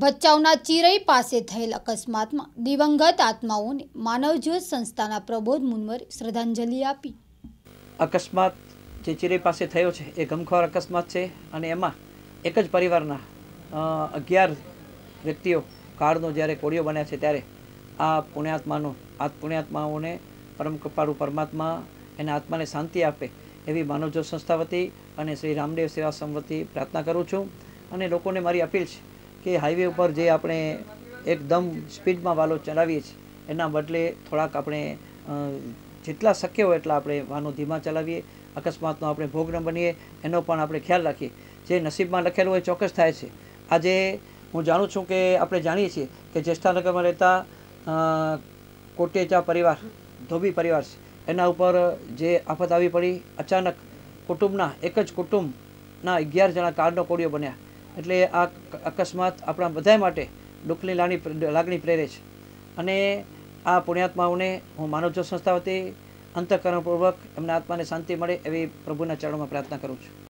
ભચાઉના ચિરઈ પાસે થયેલ અકસ્માતમાં દિવંગત આત્માઓને માનવજ્યોત સંસ્થાના પ્રબોધ મુનવરે શ્રદ્ધાંજલિ આપી અકસ્માત જે ચિરઈ પાસે થયો છે એ ગમખ્વાર અકસ્માત છે અને એમાં એક જ પરિવારના અગિયાર વ્યક્તિઓ કાળનો જ્યારે કોળિયો બન્યા છે ત્યારે આ પુણ્યાત્માનો આ પુણ્યાત્માઓને પરમ કૃપાળુ પરમાત્મા એના આત્માને શાંતિ આપે એવી માનવજ્યોત સંસ્થા વતી અને શ્રી રામદેવ સેવા સંવતી પ્રાર્થના કરું છું અને લોકોને મારી અપીલ છે કે હાઈવે ઉપર જે આપણે એકદમ સ્પીડમાં વાલો ચલાવીએ છીએ એના બદલે થોડાક આપણે જેટલા શક્ય હોય એટલા આપણે વાનો ધીમા ચલાવીએ અકસ્માતનો આપણે ભોગ ન બનીએ એનો પણ આપણે ખ્યાલ રાખીએ જે નસીબમાં લખેલું હોય ચોક્કસ થાય છે આજે હું જાણું છું કે આપણે જાણીએ છીએ કે જ્યેષ્ઠાનગરમાં રહેતા કોટેચા પરિવાર ધોબી પરિવાર છે એના ઉપર જે આફત આવી પડી અચાનક કુટુંબના એક જ કુટુંબના અગિયાર જણા કારનો કોડિયો બન્યા એટલે આ અકસ્માત આપણા બધા માટે દુઃખની લાગણી લાગણી પ્રેરે છે અને આ પુણ્યાત્માઓને હું માનવજો સંસ્થા વતી અંતઃકરણપૂર્વક એમના આત્માને શાંતિ મળે એવી પ્રભુના ચરણોમાં પ્રાર્થના કરું છું